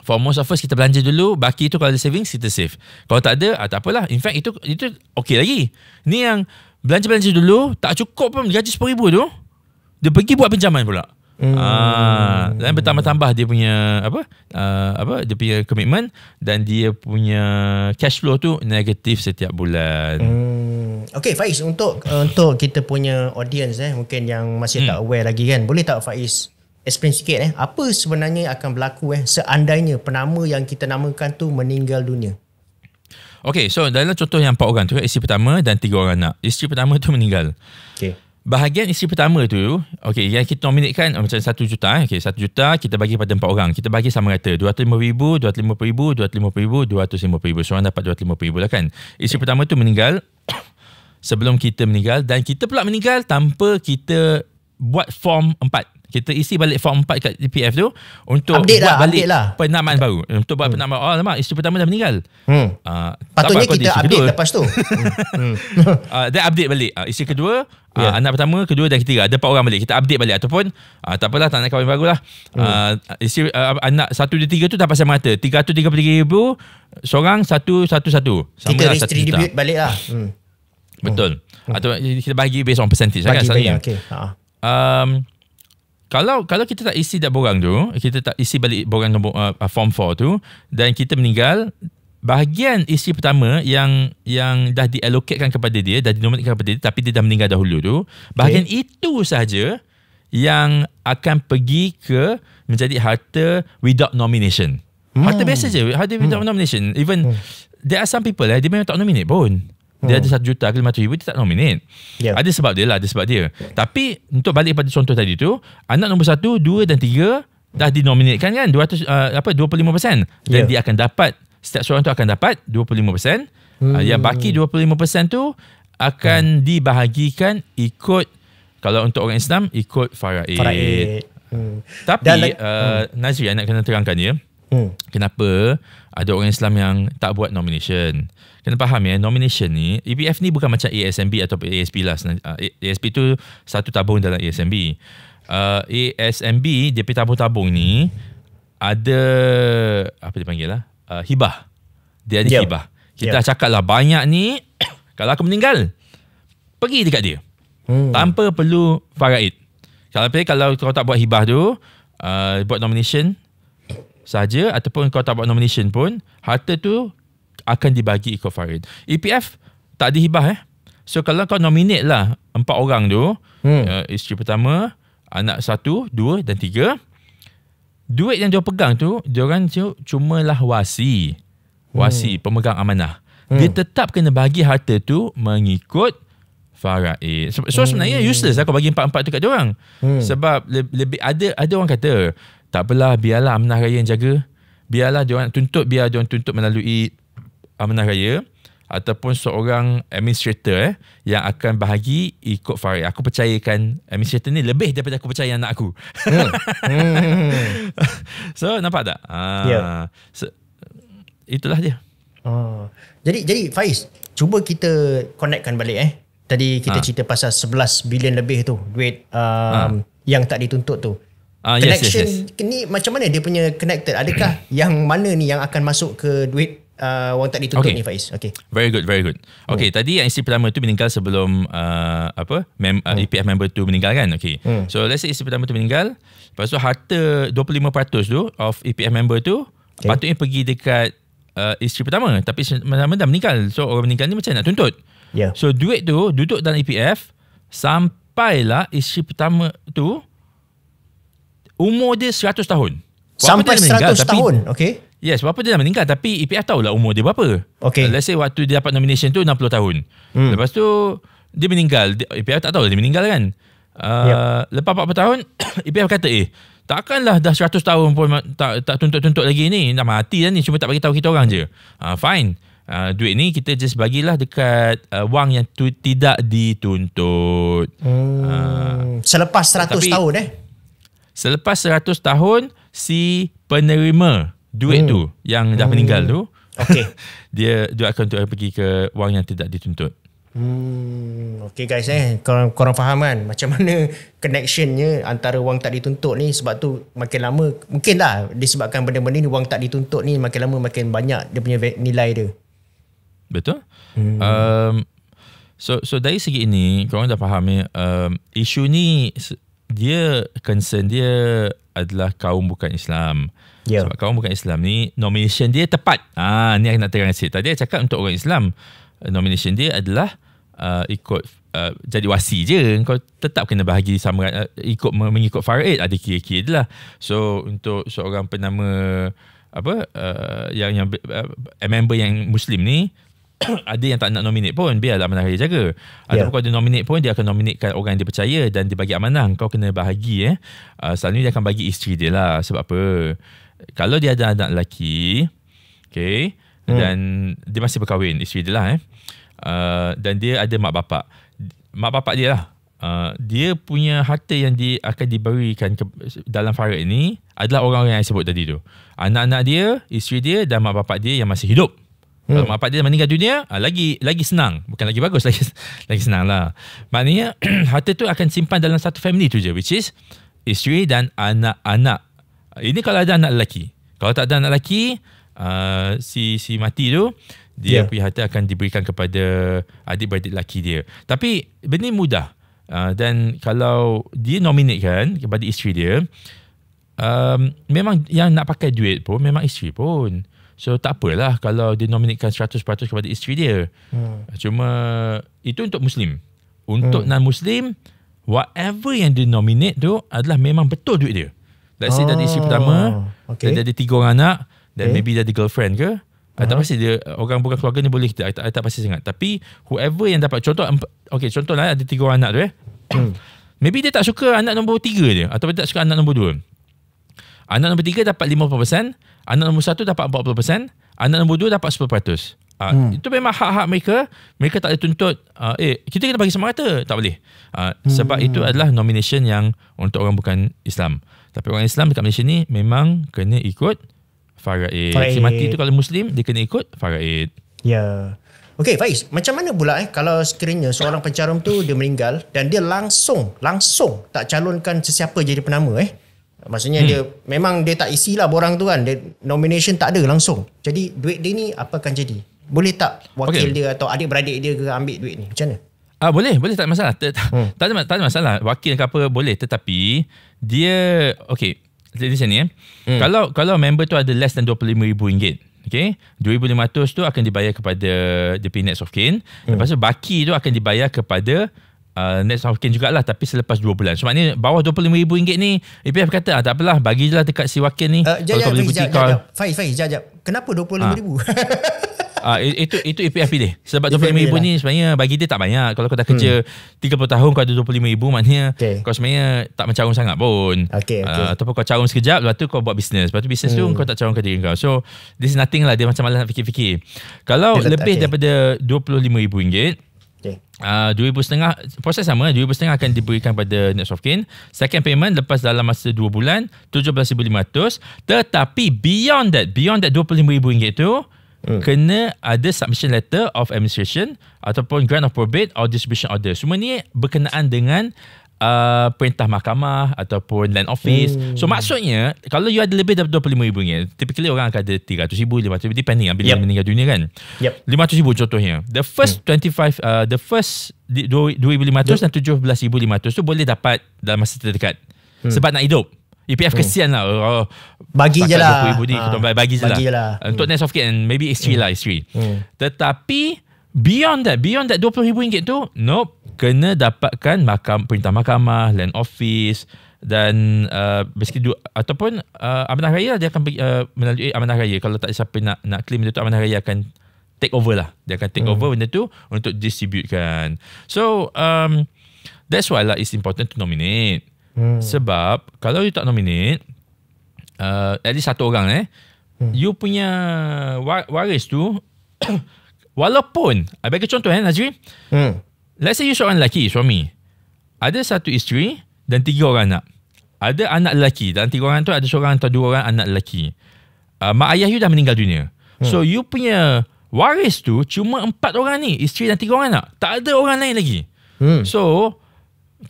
For most of us, kita belanja dulu. Baki tu kalau ada savings, kita save. Kalau tak ada, ah, tak apalah. In fact, itu itu okay lagi. Ni yang belanja-belanja dulu, tak cukup pun gaji RM10,000 tu, dia pergi buat pinjaman pula. Hmm. Ah, dan bertambah-tambah dia punya apa? Uh, apa dia punya komitmen dan dia punya cash flow tu negatif setiap bulan. Hmm. Okay Faiz untuk uh, untuk kita punya audience eh mungkin yang masih hmm. tak aware lagi kan. Boleh tak Faiz explain sikit eh apa sebenarnya akan berlaku eh seandainya penama yang kita namakan tu meninggal dunia? Okay so dalam contoh yang empat orang tu eh, isteri pertama dan tiga orang anak. Isteri pertama tu meninggal. Okay. Bahagian isteri pertama tu, okay, yang kita nominate kan oh, macam satu juta. Eh. Okay, satu juta kita bagi pada empat orang. Kita bagi sama rata. 205,000, 250,000, 250,000, ribu, Seorang dapat dua ratus lima 250,000 lah kan. Isteri okay. pertama tu meninggal <coughs> sebelum kita meninggal. Dan kita pula meninggal tanpa kita buat form empat kita isi balik form 4 kat DPF tu untuk update buat lah, balik lah. penamaan baru untuk buat hmm. penamaan oh nama isteri pertama dah meninggal hmm. uh, patutnya kita update kedua. lepas tu <laughs> hmm. hmm. <laughs> Ah, dia update balik uh, isteri kedua uh, anak pertama kedua dan ketiga ada 4 orang balik kita update balik ataupun uh, tak apalah tak nak kahwin baru lah uh, hmm. isteri uh, anak satu dia tiga tu dah pasal mata 333 ribu seorang satu satu satu Sama kita distribute lah balik lah hmm. betul hmm. atau kita bagi based on percentage bagi kan, banyak okay. uh. Ha. um, kalau kalau kita tak isi dah borang tu, kita tak isi balik borang nombor uh, uh form 4 tu dan kita meninggal, bahagian isi pertama yang yang dah dialokatkan kepada dia, dah dinomatkan kepada dia tapi dia dah meninggal dahulu tu, bahagian okay. itu sahaja yang akan pergi ke menjadi harta without nomination. Hmm. Harta biasa je, harta without hmm. nomination. Even hmm. there are some people eh, dia memang tak nominate pun. Dia hmm. ada satu juta ke 500 ribu Dia tak nominate yeah. Ada sebab dia lah Ada sebab dia Tapi Untuk balik pada contoh tadi tu Anak nombor satu, dua dan tiga Dah dinominate kan kan 200, uh, apa, 25% Dan yeah. dia akan dapat Setiap seorang tu akan dapat 25% uh, hmm. uh, Yang baki 25% tu Akan hmm. dibahagikan Ikut Kalau untuk orang Islam Ikut faraid Faraid hmm. Tapi like, uh, hmm. Nazri Saya kena terangkan ya Hmm. Kenapa ada orang Islam yang tak buat nomination? Kena faham ya, nomination ni, EBF ni bukan macam ASMB atau ASB lah. ASB uh, tu satu tabung dalam ASMB. Uh, ASMB, dia punya tabung-tabung ni, ada, apa dia panggil lah? Uh, hibah. Dia ada yep. Ya. hibah. Kita yep. Ya. cakap lah, banyak ni, <coughs> kalau aku meninggal, pergi dekat dia. Hmm. Tanpa perlu faraid. Kalau kalau kau tak buat hibah tu, uh, buat nomination, saja ataupun kau tak buat nomination pun, harta tu akan dibagi ikut Farid. EPF tak dihibah eh. So kalau kau nominate lah empat orang tu, hmm. uh, isteri pertama, anak satu, dua dan tiga, duit yang dia pegang tu, dia orang cuma lah wasi. Wasi, hmm. pemegang amanah. Hmm. Dia tetap kena bagi harta tu mengikut faraid. So, so hmm. sebenarnya useless lah kau bagi empat-empat tu kat dia orang. Hmm. Sebab lebih ada ada orang kata, tak apalah biarlah amanah raya yang jaga biarlah dia orang tuntut biar dia tuntut melalui amanah raya ataupun seorang administrator eh, yang akan bahagi ikut Farid. Aku percayakan administrator ni lebih daripada aku percaya anak aku. Hmm. Hmm. <laughs> so, nampak tak? Ah, ya. Yeah. So, itulah dia. Oh. Jadi, jadi Faiz, cuba kita connectkan balik. eh. Tadi kita ha. cerita pasal 11 bilion lebih tu, duit um, ha. yang tak dituntut tu. Ah, connection yes, yes, ni macam mana dia punya connected? Adakah <clears throat> yang mana ni yang akan masuk ke duit uh, orang tak ditutup okay. ni Faiz? Okay. Very good, very good. Oh. Okay, oh. tadi IC pertama tu meninggal sebelum uh, apa? Mem- oh. Ah, hmm. EPF member tu meninggal kan? Okay. Oh. So let's say IC pertama tu meninggal, lepas tu harta 25% tu of EPF member tu okay. patutnya pergi dekat Uh, isteri pertama tapi pertama dah meninggal so orang meninggal ni macam nak tuntut yeah. so duit tu duduk dalam EPF sampailah isteri pertama tu Umur dia 100 tahun. Sampai dia 100 meninggal, tahun, tapi, okay. Yes, bapa dia dah meninggal tapi e tahu lah umur dia berapa. Okay. Uh, let's say waktu dia dapat nomination tu 60 tahun. Hmm. Lepas tu, dia meninggal. EPR tak tahu lah dia meninggal kan. Uh, ah, yep. Lepas 40 tahun, <coughs> EPR kata eh, Takkanlah dah 100 tahun pun tak tak tuntut-tuntut lagi ni. Dah mati dah ni. Cuma tak bagi tahu kita orang je. Uh, fine. Uh, duit ni kita just bagilah dekat uh, wang yang tu, tidak dituntut. Hmm. Uh, Selepas 100 tapi, tahun eh? Selepas 100 tahun si penerima duit hmm. tu yang dah hmm. meninggal tu okay, <laughs> dia dia akan untuk pergi ke wang yang tidak dituntut. Hmm okay guys eh korang korang faham kan macam mana connectionnya antara wang tak dituntut ni sebab tu makin lama mungkin lah disebabkan benda-benda ni wang tak dituntut ni makin lama makin banyak dia punya nilai dia. Betul? Hmm. Um, so so dari segi ini korang dah faham ya um, isu ni dia concern dia adalah kaum bukan Islam. Yeah. Sebab kaum bukan Islam ni nomination dia tepat. Ah ni aku nak terang sikit. Tadi aku cakap untuk orang Islam eh, nomination dia adalah uh, ikut uh, jadi wasi je. Kau tetap kena bahagi sama uh, ikut mengikut faraid ada kira-kira dia lah. So untuk seorang penama apa uh, yang yang uh, member yang muslim ni <coughs> ada yang tak nak nominate pun biarlah amanah raya jaga ya. ataupun yeah. kau ada nominate pun dia akan nominatekan orang yang dia percaya dan dia bagi amanah kau kena bahagi eh. uh, selalunya dia akan bagi isteri dia lah sebab apa kalau dia ada anak lelaki okay, hmm. dan dia masih berkahwin isteri dia lah eh. uh, dan dia ada mak bapak mak bapak dia lah uh, dia punya harta yang dia akan diberikan ke, dalam farid ini adalah orang-orang yang saya sebut tadi tu anak-anak dia isteri dia dan mak bapak dia yang masih hidup Hmm. Kalau mak bapak dia meninggal dunia, ah, lagi lagi senang. Bukan lagi bagus, <laughs> lagi, lagi senang lah. Maknanya, <clears throat> harta tu akan simpan dalam satu family tu je, which is isteri dan anak-anak. Ini kalau ada anak lelaki. Kalau tak ada anak lelaki, uh, si si mati tu, dia yeah. punya harta akan diberikan kepada adik-beradik lelaki dia. Tapi, benda ni mudah. Uh, dan kalau dia nominate kan kepada isteri dia, um, memang yang nak pakai duit pun, memang isteri pun. So tak apalah kalau dia nominatkan 100% kepada isteri dia. Hmm. Cuma itu untuk Muslim. Untuk hmm. non-Muslim, whatever yang dia nominate tu adalah memang betul duit dia. Let's say oh. dari isteri ah, pertama, okay. dia ada tiga orang anak, dan okay. maybe dia ada girlfriend ke. Uh-huh. tak hmm. pasti dia, orang bukan keluarga ni boleh, I tak, tak pasti sangat. Tapi whoever yang dapat, contoh, okay, contoh lah ada tiga orang anak tu eh. Hmm. maybe dia tak suka anak nombor tiga dia, atau dia tak suka anak nombor dua. Anak nombor tiga dapat 50%, anak nombor satu dapat 40%, anak nombor dua dapat 10%. Uh, ah, hmm. Itu memang hak-hak mereka, mereka tak boleh tuntut, uh, eh, kita kena bagi semangat rata, tak boleh. Uh, hmm. Sebab itu adalah nomination yang untuk orang bukan Islam. Tapi orang Islam dekat Malaysia ni memang kena ikut faraid. faraid. Si mati tu kalau Muslim, dia kena ikut faraid. Ya. Yeah. Okay Faiz, macam mana pula eh kalau sekiranya seorang pencarum tu dia meninggal dan dia langsung, langsung tak calonkan sesiapa jadi penama eh? Maksudnya hmm. dia memang dia tak isi lah borang tu kan. Dia, nomination tak ada langsung. Jadi duit dia ni apa akan jadi? Boleh tak wakil okay. dia atau adik-beradik dia ke ambil duit ni? Macam mana? Ah boleh, boleh tak masalah. Ter, hmm. tak, ada, tak ada masalah. Wakil ke apa boleh tetapi dia okey. Jadi sini eh. Hmm. Kalau kalau member tu ada less than RM25,000 Okay. RM2,500 tu akan dibayar kepada the Pinets of Kane. Hmm. Lepas tu baki tu akan dibayar kepada uh, ah, next of kin jugalah tapi selepas 2 bulan. So maknanya bawah RM25,000 ni EPF kata ah, tak apalah bagi je lah dekat si wakil ni. Uh, jap, jap, jap, Faiz, Faiz, jap, jap. Kenapa RM25,000? Ah, itu itu EPF dia. Sebab RM25,000 lah. ni sebenarnya bagi dia tak banyak. Kalau kau dah kerja hmm. 30 tahun kau ada RM25,000 maknanya okay. kau sebenarnya tak mencarum sangat pun. Okay, okay. Uh, ah, ataupun kau carum sekejap lepas tu kau buat bisnes. Lepas tu bisnes hmm. tu kau tak carum ke diri kau. So this is nothing lah. Dia macam malas nak fikir-fikir. Kalau dia lebih okay. daripada RM25,000 uh, ah, 2.5 proses sama 2.5 akan diberikan pada next of kin second payment lepas dalam masa 2 bulan 17500 tetapi beyond that beyond that 25000 ringgit tu Hmm. kena ada submission letter of administration ataupun grant of probate or distribution order. Semua ni berkenaan dengan uh, perintah mahkamah ataupun land office. Hmm. So maksudnya kalau you ada lebih daripada RM25,000 typically orang akan ada RM300,000, RM500,000 depending bila yep. meninggal dunia kan. RM500,000 yep. contohnya. The first hmm. 25 uh, the first RM2,500 dan RM17,500 tu boleh dapat dalam masa terdekat hmm. sebab nak hidup. EPF hmm. kesian lah. Oh, oh. bagi je lah. Ha. Bagi, ah, bagi, bagi je lah. lah. Untuk hmm. next of kit and maybe isteri hmm. lah isteri. Hmm. Tetapi beyond that beyond that RM20,000 tu nope kena dapatkan makam, perintah mahkamah, land office dan uh, basically do, ataupun uh, amanah raya lah dia akan uh, melalui amanah raya kalau tak ada siapa nak nak claim benda tu amanah raya akan take over lah dia akan take hmm. over benda tu untuk distribute kan so um, that's why lah it's important to nominate hmm. sebab kalau you tak nominate uh, at least satu orang eh hmm. you punya waris tu <coughs> walaupun I bagi contoh eh Najri hmm let's say you seorang lelaki, suami. Ada satu isteri dan tiga orang anak. Ada anak lelaki dan tiga orang tu ada seorang atau dua orang anak lelaki. Uh, mak ayah you dah meninggal dunia. Hmm. So you punya waris tu cuma empat orang ni, isteri dan tiga orang anak. Tak ada orang lain lagi. Hmm. So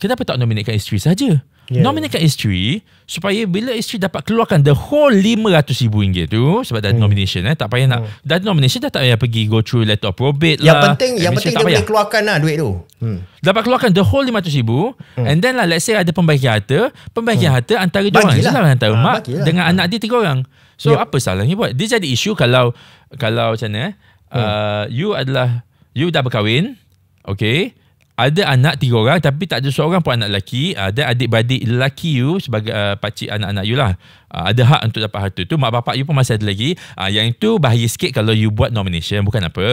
kenapa tak nominatekan isteri saja? Yeah. Nominekan isteri supaya bila isteri dapat keluarkan the whole RM500,000 tu sebab dah hmm. nomination eh tak payah hmm. nak dah nomination dah tak payah pergi go through letter of probate lah. Yang penting yang penting dia boleh keluarkan lah duit tu. Hmm. Dapat keluarkan the whole RM500,000 hmm. and then lah let's say ada pembahagian harta, pembahagian hmm. harta antara dua orang. lah Antara ha, mak dengan ha. anak dia tiga orang. So yep. apa salahnya buat? Dia jadi isu kalau kalau macam ni eh. Hmm. Uh, you adalah you dah berkahwin Okay ada anak tiga orang tapi tak ada seorang pun anak lelaki ada uh, adik-beradik lelaki you sebagai uh, pakcik anak-anak you lah uh, ada hak untuk dapat harta tu mak bapak you pun masih ada lagi uh, yang itu bahaya sikit kalau you buat nomination bukan apa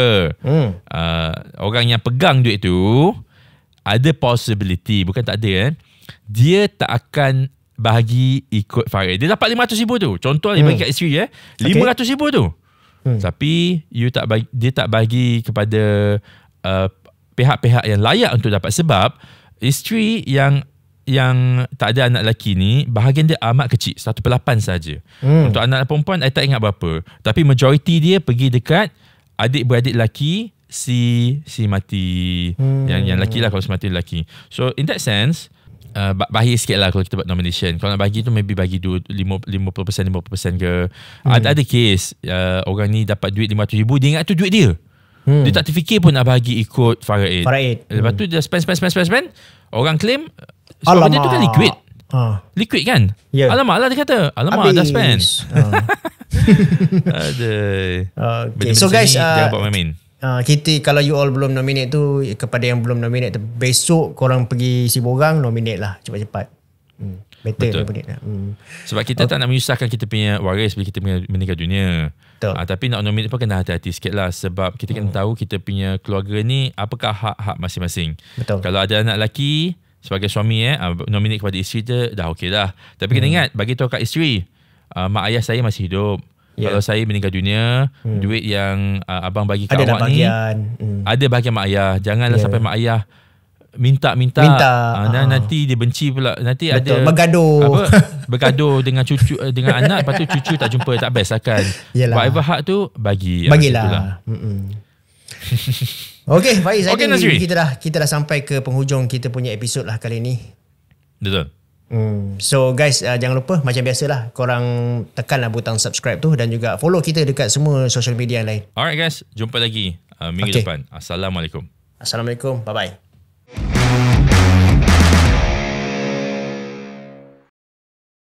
hmm. uh, orang yang pegang duit tu ada possibility bukan tak ada eh dia tak akan bagi ikut Farid dia dapat 500 ribu tu contoh hmm. dia bagi hmm. kat isteri eh 500 okay. ribu tu hmm. tapi you tak bagi, dia tak bagi kepada uh, pihak-pihak yang layak untuk dapat sebab isteri yang yang tak ada anak lelaki ni bahagian dia amat kecil satu pelapan saja. Hmm. Untuk anak perempuan saya tak ingat berapa. Tapi majoriti dia pergi dekat adik-beradik lelaki si si mati hmm. yang yang lelaki lah kalau si mati lelaki. So in that sense uh, bahaya sikit lah kalau kita buat nomination. Kalau nak bagi tu maybe bagi 50% 50% ke. Hmm. Ada ada case uh, orang ni dapat duit 500 ribu dia ingat tu duit dia. Hmm. Dia tak terfikir pun nak bagi ikut Faraid. Faraid. Lepas hmm. tu dia spend, spend, spend, spend, spend. Orang claim, so Alamak. benda tu kan liquid. Ha. Liquid kan? Yeah. Alamak lah dia kata. Alamak Habis. dah spend. Uh. <laughs> Aduh. Okay. So guys, uh, Uh, kita kalau you all belum nominate tu, kepada yang belum nominate, besok korang pergi si Siborang, nominate lah cepat-cepat. Hmm. Better Betul. Hmm. Sebab kita okay. tak nak menyusahkan kita punya waris bila kita meninggal dunia. Betul. Ah, tapi nak nominate pun kena hati-hati sikit lah sebab kita kan hmm. kena tahu kita punya keluarga ni apakah hak-hak masing-masing. Kalau ada anak lelaki sebagai suami eh, uh, nominate kepada isteri dia dah okey dah. Tapi hmm. kena ingat bagi tahu kat isteri uh, mak ayah saya masih hidup. Yeah. Kalau saya meninggal dunia, hmm. duit yang uh, abang bagi kat ada awak ni, hmm. ada bahagian mak ayah. Janganlah yeah. sampai mak ayah minta-minta minta, minta. Ah, ah. Ha, nanti dia benci pula nanti Betul. ada bergaduh apa bergaduh dengan cucu eh, dengan anak lepas tu cucu tak jumpa tak best lah kan Yelah. whatever hak tu bagi ah, bagilah ha, Okey, baik. Okay, okay Nazri. kita dah kita dah sampai ke penghujung kita punya episod lah kali ni. Betul. Hmm. So guys uh, jangan lupa macam biasalah korang tekanlah butang subscribe tu dan juga follow kita dekat semua social media yang lain. Alright guys, jumpa lagi uh, minggu okay. depan. Assalamualaikum. Assalamualaikum. Bye bye.